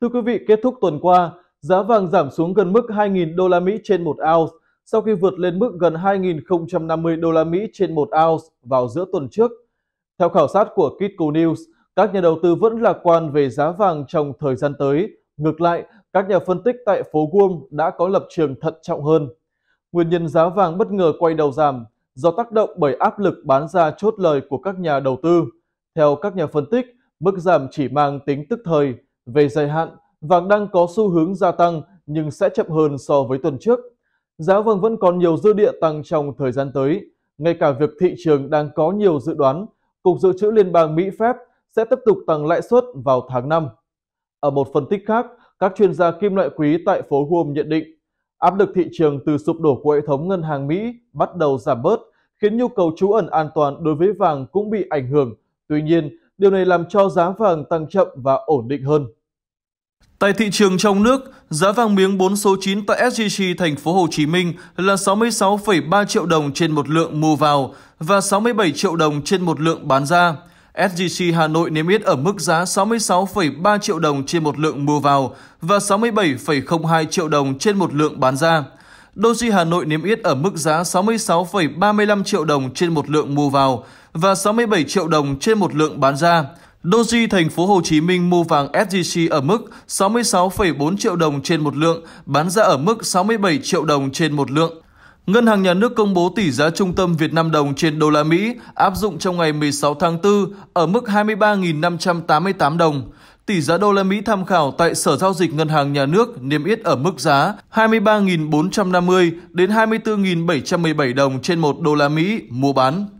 Thưa quý vị, kết thúc tuần qua, giá vàng giảm xuống gần mức 2.000 đô la Mỹ trên một ounce sau khi vượt lên mức gần 2.050 đô la Mỹ trên một ounce vào giữa tuần trước. Theo khảo sát của Kitco News, các nhà đầu tư vẫn lạc quan về giá vàng trong thời gian tới. Ngược lại, các nhà phân tích tại phố Wall đã có lập trường thận trọng hơn. Nguyên nhân giá vàng bất ngờ quay đầu giảm do tác động bởi áp lực bán ra chốt lời của các nhà đầu tư. Theo các nhà phân tích, mức giảm chỉ mang tính tức thời – về dài hạn, vàng đang có xu hướng gia tăng nhưng sẽ chậm hơn so với tuần trước. Giá vàng vẫn còn nhiều dư địa tăng trong thời gian tới. Ngay cả việc thị trường đang có nhiều dự đoán, Cục Dự trữ Liên bang Mỹ phép sẽ tiếp tục tăng lãi suất vào tháng 5. Ở một phân tích khác, các chuyên gia kim loại quý tại phố Wall nhận định áp lực thị trường từ sụp đổ của hệ thống ngân hàng Mỹ bắt đầu giảm bớt, khiến nhu cầu trú ẩn an toàn đối với vàng cũng bị ảnh hưởng. Tuy nhiên, điều này làm cho giá vàng tăng chậm và ổn định hơn. Tại thị trường trong nước, giá vàng miếng 4 số 9 tại SJC thành phố Hồ Chí Minh là 66,3 triệu đồng trên một lượng mua vào và 67 triệu đồng trên một lượng bán ra. SJC Hà Nội niêm yết ở mức giá 66,3 triệu đồng trên một lượng mua vào và 67,02 triệu đồng trên một lượng bán ra. Doji Hà Nội niêm yết ở mức giá 66,35 triệu đồng trên một lượng mua vào và 67 triệu đồng trên một lượng bán ra. Doji thành phố Hồ Chí Minh mua vàng SJC ở mức 66,4 triệu đồng trên một lượng, bán ra ở mức 67 triệu đồng trên một lượng. Ngân hàng nhà nước công bố tỷ giá trung tâm Việt Nam đồng trên đô la Mỹ áp dụng trong ngày 16 tháng 4 ở mức 23.588 đồng. Tỷ giá đô la Mỹ tham khảo tại Sở giao dịch Ngân hàng nhà nước niêm yết ở mức giá 23.450 đến 24.717 đồng trên một đô la Mỹ mua bán.